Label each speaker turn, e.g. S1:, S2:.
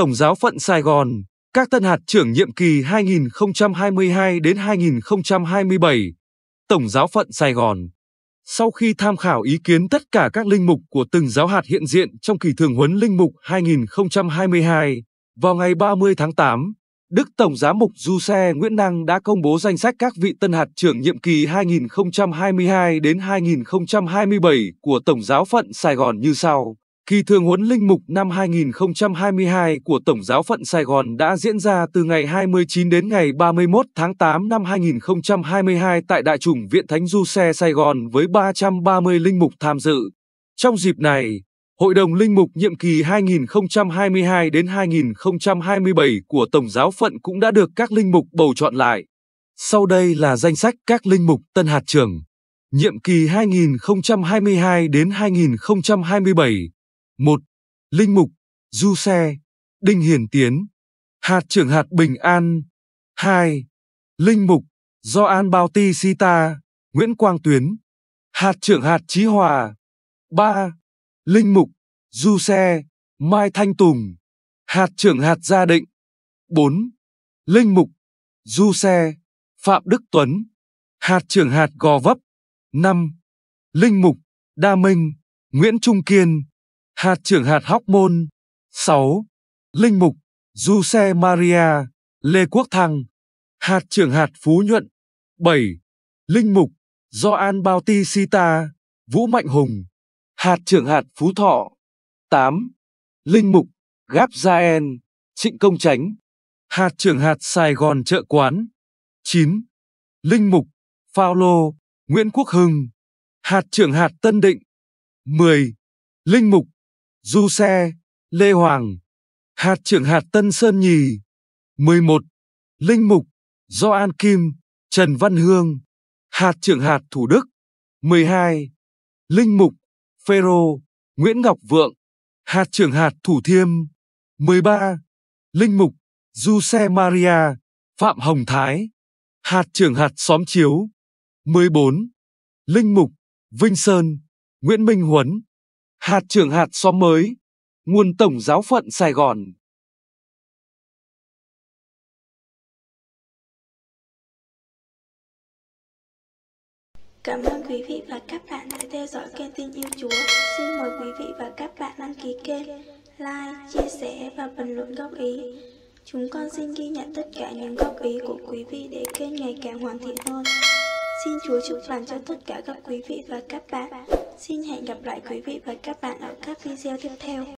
S1: Tổng giáo phận Sài Gòn, các tân hạt trưởng nhiệm kỳ 2022 đến 2027, Tổng giáo phận Sài Gòn. Sau khi tham khảo ý kiến tất cả các linh mục của từng giáo hạt hiện diện trong kỳ thường huấn linh mục 2022, vào ngày 30 tháng 8, Đức Tổng giám mục Du Xe Nguyễn Năng đã công bố danh sách các vị tân hạt trưởng nhiệm kỳ 2022 đến 2027 của Tổng giáo phận Sài Gòn như sau. Kỳ thường huấn linh mục năm 2022 của Tổng giáo phận Sài Gòn đã diễn ra từ ngày 29 đến ngày 31 tháng 8 năm 2022 tại Đại chủng Viện Thánh Du Xe Sài Gòn với 330 linh mục tham dự. Trong dịp này, Hội đồng Linh mục nhiệm kỳ 2022 đến 2027 của Tổng giáo phận cũng đã được các linh mục bầu chọn lại. Sau đây là danh sách các linh mục Tân Hạt trưởng nhiệm kỳ 2022 đến 2027. 1. Linh Mục, Du Xe,
S2: Đinh Hiền Tiến, Hạt trưởng hạt Bình An. 2. Linh Mục, Do An Bao Ti Sita, Nguyễn Quang Tuyến, Hạt trưởng hạt Chí Hòa. 3. Linh Mục, Du Xe, Mai Thanh Tùng, Hạt trưởng hạt Gia Định. 4. Linh Mục, Du Xe, Phạm Đức Tuấn, Hạt trưởng hạt Gò Vấp. 5. Linh Mục, Đa Minh, Nguyễn Trung Kiên hạt trưởng hạt Hóc Môn, 6. Linh mục, Du Xe Maria, Lê Quốc Thăng, hạt trưởng hạt Phú Nhuận, 7. Linh mục, Gioan Bautista, Vũ Mạnh Hùng, hạt trưởng hạt Phú Thọ, 8. Linh mục, Gáp Gia Trịnh Công Tránh, hạt trưởng hạt Sài Gòn chợ quán, 9. Linh mục, Phao Nguyễn Quốc Hưng, hạt trưởng hạt Tân Định, 10. Linh mục, Du Xe, Lê Hoàng, hạt trưởng hạt Tân Sơn Nhì, 11, Linh Mục, Do An Kim, Trần Văn Hương, hạt trưởng hạt Thủ Đức, 12, Linh Mục, Phêrô, Nguyễn Ngọc Vượng, hạt trưởng hạt Thủ Thiêm, 13, Linh Mục, Du Xe Maria, Phạm Hồng Thái, hạt trưởng hạt Xóm Chiếu, 14, Linh Mục, Vinh Sơn, Nguyễn Minh Huấn, Hạt trưởng hạt xóm mới, nguồn tổng giáo phận Sài Gòn.
S3: Cảm ơn quý vị và các bạn đã theo dõi kênh Tin Yêu Chúa. Xin mời quý vị và các bạn đăng ký kênh, like, chia sẻ và bình luận góp ý. Chúng con xin ghi nhận tất cả những góp ý của quý vị để kênh ngày càng hoàn thiện hơn. Xin Chúa chúc lành cho tất cả các quý vị và các bạn. Xin hẹn gặp lại quý vị và các bạn ở các video tiếp theo.